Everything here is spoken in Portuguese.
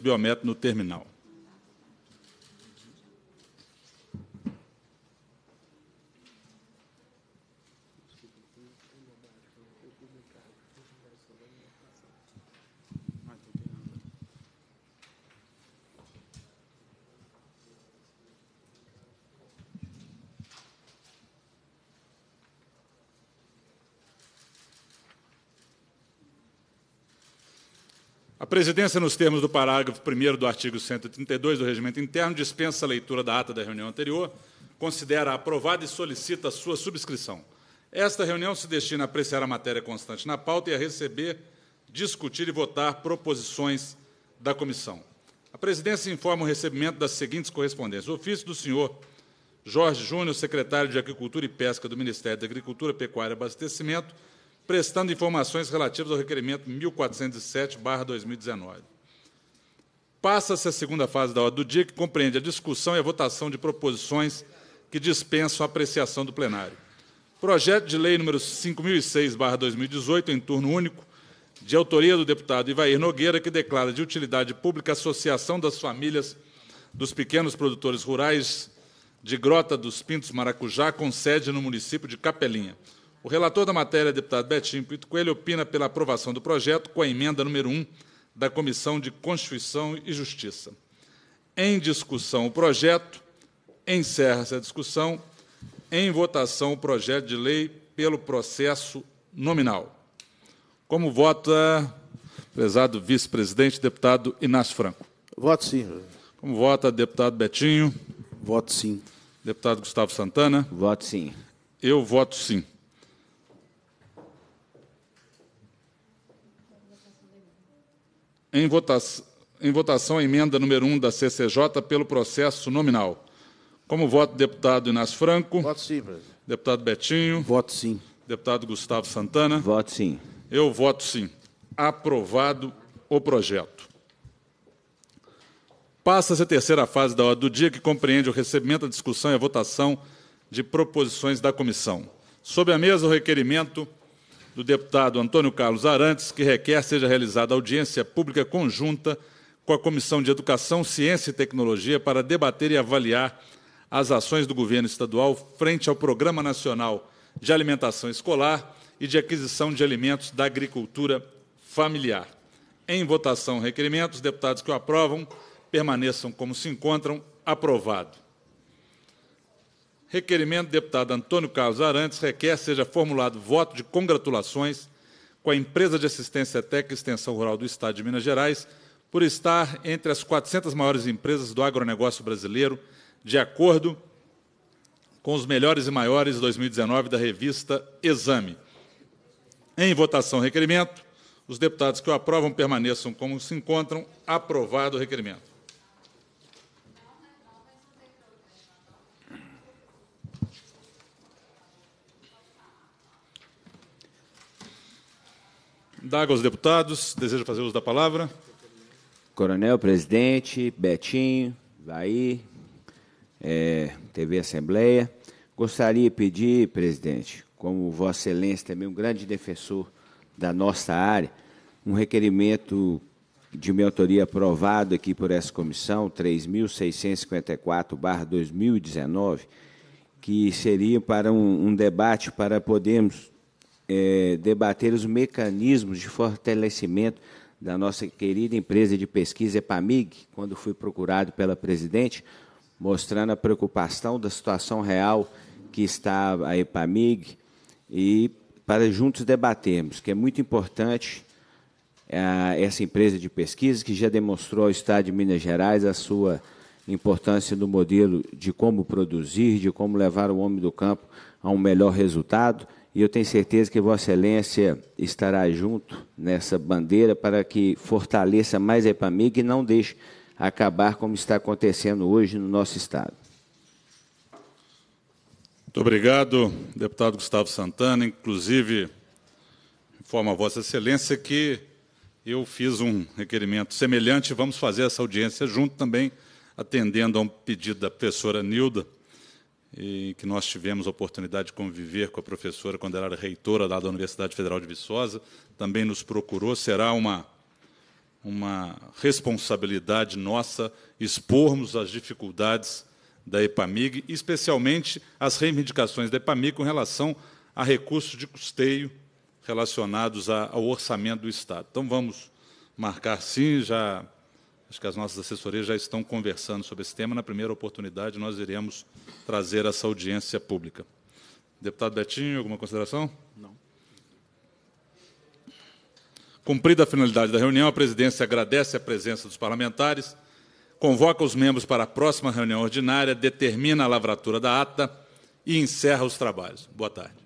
biométrico no terminal. A presidência, nos termos do parágrafo 1 do artigo 132 do Regimento Interno, dispensa a leitura da ata da reunião anterior, considera aprovada e solicita sua subscrição. Esta reunião se destina a apreciar a matéria constante na pauta e a receber, discutir e votar proposições da comissão. A presidência informa o recebimento das seguintes correspondências: ofício do senhor Jorge Júnior, secretário de Agricultura e Pesca do Ministério da Agricultura, Pecuária e Abastecimento, prestando informações relativas ao requerimento 1407-2019. Passa-se a segunda fase da ordem do dia, que compreende a discussão e a votação de proposições que dispensam a apreciação do plenário. Projeto de Lei número 5006-2018, em turno único, de autoria do deputado Ivair Nogueira, que declara de utilidade pública a Associação das Famílias dos Pequenos Produtores Rurais de Grota dos Pintos Maracujá, com sede no município de Capelinha. O relator da matéria, deputado Betinho Pinto Coelho, opina pela aprovação do projeto com a emenda número 1 da Comissão de Constituição e Justiça. Em discussão o projeto, encerra-se a discussão. Em votação o projeto de lei pelo processo nominal. Como vota, prezado vice-presidente, deputado Inácio Franco? Voto sim. Como vota, deputado Betinho? Voto sim. Deputado Gustavo Santana? Voto sim. Eu voto sim. em votação, em votação a emenda número 1 da CCJ pelo processo nominal. Como voto, deputado Inácio Franco. Voto sim, presidente. Deputado Betinho. Voto sim. Deputado Gustavo Santana. Voto sim. Eu voto sim. Aprovado o projeto. Passa-se a terceira fase da ordem do dia, que compreende o recebimento, a discussão e a votação de proposições da comissão. Sob a mesa, o requerimento do deputado Antônio Carlos Arantes, que requer seja realizada audiência pública conjunta com a Comissão de Educação, Ciência e Tecnologia para debater e avaliar as ações do governo estadual frente ao Programa Nacional de Alimentação Escolar e de Aquisição de Alimentos da Agricultura Familiar. Em votação, requerimentos, deputados que o aprovam permaneçam como se encontram. Aprovado. Requerimento do deputado Antônio Carlos Arantes requer seja formulado voto de congratulações com a empresa de assistência técnica e extensão rural do Estado de Minas Gerais por estar entre as 400 maiores empresas do agronegócio brasileiro, de acordo com os melhores e maiores 2019 da revista Exame. Em votação, requerimento. Os deputados que o aprovam permaneçam como se encontram. Aprovado o requerimento. Dago aos deputados, deseja fazer uso da palavra. Coronel, presidente, Betinho, Vaí, é, TV Assembleia. Gostaria de pedir, presidente, como Vossa Excelência também um grande defensor da nossa área, um requerimento de minha autoria aprovado aqui por essa comissão, 3.654-2019, que seria para um, um debate para podermos é, debater os mecanismos de fortalecimento da nossa querida empresa de pesquisa EPAMIG, quando fui procurado pela presidente, mostrando a preocupação da situação real que está a EPAMIG e para juntos debatermos, que é muito importante é, essa empresa de pesquisa que já demonstrou ao Estado de Minas Gerais a sua importância no modelo de como produzir, de como levar o homem do campo a um melhor resultado e eu tenho certeza que Vossa Excelência estará junto nessa bandeira para que fortaleça mais a EPAMIG e não deixe acabar como está acontecendo hoje no nosso Estado. Muito obrigado, deputado Gustavo Santana. Inclusive, informo a Vossa Excelência que eu fiz um requerimento semelhante. Vamos fazer essa audiência junto também, atendendo a um pedido da professora Nilda e que nós tivemos a oportunidade de conviver com a professora quando ela era reitora da Universidade Federal de Viçosa, também nos procurou. Será uma, uma responsabilidade nossa expormos as dificuldades da EPAMIG, especialmente as reivindicações da EPAMIG com relação a recursos de custeio relacionados ao orçamento do Estado. Então, vamos marcar sim, já Acho que as nossas assessorias já estão conversando sobre esse tema. Na primeira oportunidade, nós iremos trazer essa audiência pública. Deputado Betinho, alguma consideração? Não. Cumprida a finalidade da reunião, a presidência agradece a presença dos parlamentares, convoca os membros para a próxima reunião ordinária, determina a lavratura da ata e encerra os trabalhos. Boa tarde.